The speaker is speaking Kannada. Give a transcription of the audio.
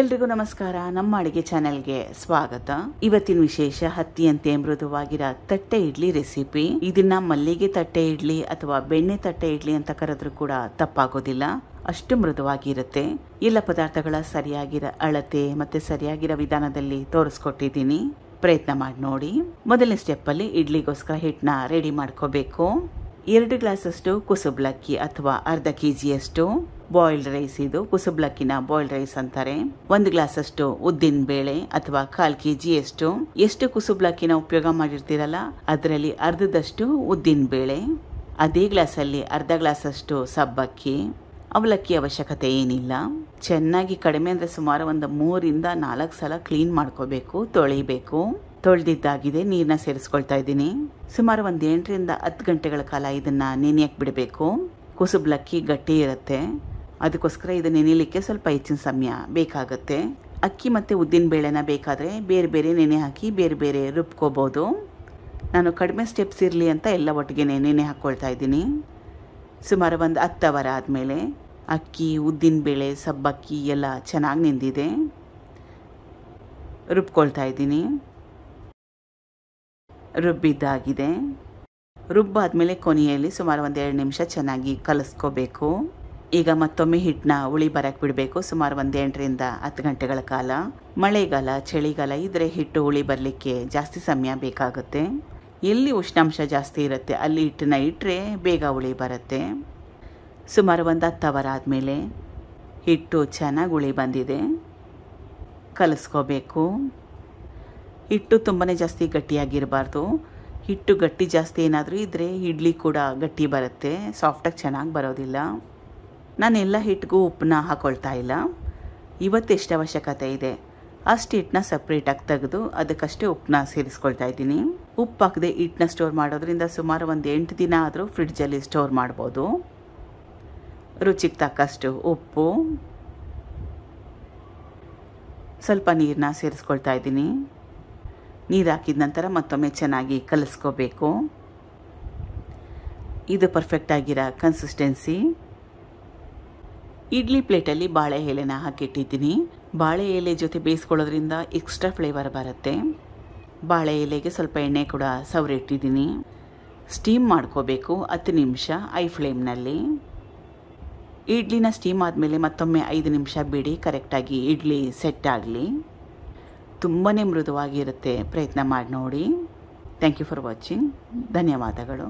ಎಲ್ರಿಗೂ ನಮಸ್ಕಾರ ನಮ್ಮ ಅಡಿಗೆ ಚಾನೆಲ್ಗೆ ಸ್ವಾಗತ ಇವತ್ತಿನ ವಿಶೇಷ ಹತ್ತಿಯಂತೆ ಮೃದುವಾಗಿರೋ ತಟ್ಟೆ ಇಡ್ಲಿ ರೆಸಿಪಿ ಇದನ್ನ ಮಲ್ಲಿಗೆ ತಟ್ಟೆ ಇಡ್ಲಿ ಅಥವಾ ಬೆಣ್ಣೆ ತಟ್ಟೆ ಇಡ್ಲಿ ಅಂತ ಕರೆದ್ರೂ ಕೂಡ ತಪ್ಪಾಗೋದಿಲ್ಲ ಅಷ್ಟು ಮೃದುವಾಗಿರುತ್ತೆ ಎಲ್ಲ ಪದಾರ್ಥಗಳ ಸರಿಯಾಗಿರೋ ಅಳತೆ ಮತ್ತೆ ಸರಿಯಾಗಿರೋ ವಿಧಾನದಲ್ಲಿ ತೋರಿಸ್ಕೊಟ್ಟಿದ್ದೀನಿ ಪ್ರಯತ್ನ ಮಾಡಿ ನೋಡಿ ಮೊದಲನೇ ಸ್ಟೆಪ್ಪಲ್ಲಿ ಇಡ್ಲಿಗೋಸ್ಕರ ಹಿಟ್ಟನ್ನ ರೆಡಿ ಮಾಡ್ಕೋಬೇಕು ಎರಡು ಗ್ಲಾಸಷ್ಟು ಕುಸುಬ್ಲಕ್ಕಿ ಅಥವಾ ಅರ್ಧ ಕೆ ಜಿಯಷ್ಟು ಬಾಯ್ಲ್ಡ್ ರೈಸ್ ಇದು ಕುಸುಬ್ಲಕ್ಕಿನ ಬಾಯ್ಲ್ಡ್ ರೈಸ್ ಅಂತಾರೆ ಒಂದು ಗ್ಲಾಸ್ ಅಷ್ಟು ಉದ್ದಿನ ಬೇಳೆ ಅಥವಾ ಕಾಲ್ ಕೆಜಿ ಅಷ್ಟು ಎಷ್ಟು ಕುಸುಬ್ಲಕ್ಕಿನ ಉಪಯೋಗ ಮಾಡಿರ್ತೀರಲ್ಲ ಅದರಲ್ಲಿ ಅರ್ಧದಷ್ಟು ಉದ್ದಿನ ಬೇಳೆ ಅದೇ ಅಲ್ಲಿ ಅರ್ಧ ಗ್ಲಾಸ್ ಅಷ್ಟು ಸಬ್ಬಕ್ಕಿ ಅವಲಕ್ಕಿ ಅವಶ್ಯಕತೆ ಏನಿಲ್ಲ ಚೆನ್ನಾಗಿ ಕಡಿಮೆ ಅಂದ್ರೆ ಸುಮಾರು ಒಂದು ಮೂರಿಂದ ನಾಲ್ಕು ಸಲ ಕ್ಲೀನ್ ಮಾಡ್ಕೋಬೇಕು ತೊಳಿಬೇಕು ತೊಳೆದಿದ್ದಾಗಿದೆ ನೀರನ್ನ ಸೇರಿಸ್ಕೊಳ್ತಾ ಇದ್ದೀನಿ ಸುಮಾರು ಒಂದ್ ಎಂಟರಿಂದ ಹತ್ತು ಗಂಟೆಗಳ ಕಾಲ ಇದನ್ನ ನೆನೆಯಕ್ಕೆ ಬಿಡಬೇಕು ಕುಸುಬ್ಲಕ್ಕಿ ಗಟ್ಟಿ ಇರುತ್ತೆ ಅದಕ್ಕೋಸ್ಕರ ಇದು ನೆನೆಯಲಿಕ್ಕೆ ಸ್ವಲ್ಪ ಹೆಚ್ಚಿನ ಸಮಯ ಬೇಕಾಗುತ್ತೆ ಅಕ್ಕಿ ಮತ್ತು ಉದ್ದಿನಬೇಳೆನ ಬೇಕಾದರೆ ಬೇರೆ ಬೇರೆ ನೆನೆ ಹಾಕಿ ಬೇರೆ ಬೇರೆ ರುಬ್ಕೋಬೋದು ನಾನು ಕಡಿಮೆ ಸ್ಟೆಪ್ಸ್ ಇರಲಿ ಅಂತ ಎಲ್ಲ ಒಟ್ಟಿಗೆ ನೆನೆ ಹಾಕ್ಕೊಳ್ತಾ ಇದ್ದೀನಿ ಸುಮಾರು ಒಂದು ಹತ್ತು ಅವರ ಆದಮೇಲೆ ಅಕ್ಕಿ ಉದ್ದಿನಬೇಳೆ ಸಬ್ಬಕ್ಕಿ ಎಲ್ಲ ಚೆನ್ನಾಗಿ ನಿಂದಿದೆ ರುಬ್ಕೊಳ್ತಾ ಇದ್ದೀನಿ ರುಬ್ಬಿದ್ದಾಗಿದೆ ರುಬ್ಬಾದಮೇಲೆ ಕೊನೆಯಲ್ಲಿ ಸುಮಾರು ಒಂದು ಎರಡು ನಿಮಿಷ ಚೆನ್ನಾಗಿ ಕಲಸ್ಕೋಬೇಕು ಈಗ ಮತ್ತೊಮ್ಮೆ ಹಿಟ್ಟನ್ನ ಉಳಿ ಬರಕ್ಕೆ ಬಿಡಬೇಕು ಸುಮಾರು ಒಂದು ಎಂಟರಿಂದ ಹತ್ತು ಗಂಟೆಗಳ ಕಾಲ ಮಳೆಗಾಲ ಚಳಿಗಾಲ ಇದ್ರೆ ಹಿಟ್ಟು ಉಳಿ ಬರಲಿಕ್ಕೆ ಜಾಸ್ತಿ ಸಮಯ ಬೇಕಾಗುತ್ತೆ ಎಲ್ಲಿ ಉಷ್ಣಾಂಶ ಜಾಸ್ತಿ ಇರುತ್ತೆ ಅಲ್ಲಿ ಹಿಟ್ಟನ್ನ ಇಟ್ಟರೆ ಬೇಗ ಉಳಿ ಬರುತ್ತೆ ಸುಮಾರು ಒಂದು ಹತ್ತು ಅವರ್ ಆದಮೇಲೆ ಹಿಟ್ಟು ಚೆನ್ನಾಗಿ ಉಳಿ ಬಂದಿದೆ ಕಲಿಸ್ಕೋಬೇಕು ಹಿಟ್ಟು ತುಂಬಾ ಜಾಸ್ತಿ ಗಟ್ಟಿಯಾಗಿರಬಾರ್ದು ಹಿಟ್ಟು ಗಟ್ಟಿ ಜಾಸ್ತಿ ಏನಾದರೂ ಇದ್ದರೆ ಇಡ್ಲಿ ಕೂಡ ಗಟ್ಟಿ ಬರುತ್ತೆ ಸಾಫ್ಟಾಗಿ ಚೆನ್ನಾಗಿ ಬರೋದಿಲ್ಲ ನಾನು ಎಲ್ಲ ಹಿಟ್ಟಿಗೂ ಉಪ್ಪನ್ನ ಹಾಕೊಳ್ತಾ ಇಲ್ಲ ಇವತ್ತು ಎಷ್ಟು ಅವಶ್ಯಕತೆ ಇದೆ ಅಷ್ಟು ಹಿಟ್ಟನ್ನ ಸಪ್ರೇಟಾಗಿ ತೆಗೆದು ಅದಕ್ಕಷ್ಟೇ ಉಪ್ಪನ್ನ ಸೇರಿಸ್ಕೊಳ್ತಾ ಇದ್ದೀನಿ ಉಪ್ಪು ಹಾಕದೆ ಹಿಟ್ಟನ್ನ ಸ್ಟೋರ್ ಮಾಡೋದ್ರಿಂದ ಸುಮಾರು ಒಂದು ಎಂಟು ದಿನ ಆದರೂ ಫ್ರಿಡ್ಜಲ್ಲಿ ಸ್ಟೋರ್ ಮಾಡ್ಬೋದು ರುಚಿಗೆ ತಕ್ಕಷ್ಟು ಉಪ್ಪು ಸ್ವಲ್ಪ ನೀರನ್ನ ಸೇರಿಸ್ಕೊಳ್ತಾ ಇದ್ದೀನಿ ನೀರು ಹಾಕಿದ ನಂತರ ಮತ್ತೊಮ್ಮೆ ಚೆನ್ನಾಗಿ ಕಲಿಸ್ಕೋಬೇಕು ಇದು ಪರ್ಫೆಕ್ಟಾಗಿರೋ ಕನ್ಸಿಸ್ಟೆನ್ಸಿ ಇಡ್ಲಿ ಪ್ಲೇಟಲ್ಲಿ ಬಾಳೆ ಎಲೆನ ಹಾಕಿಟ್ಟಿದ್ದೀನಿ ಬಾಳೆ ಎಲೆ ಜೊತೆ ಬೇಯಿಸ್ಕೊಳ್ಳೋದ್ರಿಂದ ಎಕ್ಸ್ಟ್ರಾ ಫ್ಲೇವರ್ ಬರುತ್ತೆ ಬಾಳೆ ಎಲೆಗೆ ಸ್ವಲ್ಪ ಎಣ್ಣೆ ಕೂಡ ಸವರಿಟ್ಟಿದ್ದೀನಿ ಸ್ಟೀಮ್ ಮಾಡ್ಕೋಬೇಕು ಹತ್ತು ನಿಮಿಷ ಐ ಫ್ಲೇಮ್ನಲ್ಲಿ ಇಡ್ಲಿನ ಸ್ಟೀಮ್ ಆದಮೇಲೆ ಮತ್ತೊಮ್ಮೆ ಐದು ನಿಮಿಷ ಬಿಡಿ ಕರೆಕ್ಟಾಗಿ ಇಡ್ಲಿ ಸೆಟ್ ಆಗಲಿ ತುಂಬಾ ಮೃದುವಾಗಿರುತ್ತೆ ಪ್ರಯತ್ನ ಮಾಡಿ ನೋಡಿ ಥ್ಯಾಂಕ್ ಯು ಫಾರ್ ವಾಚಿಂಗ್ ಧನ್ಯವಾದಗಳು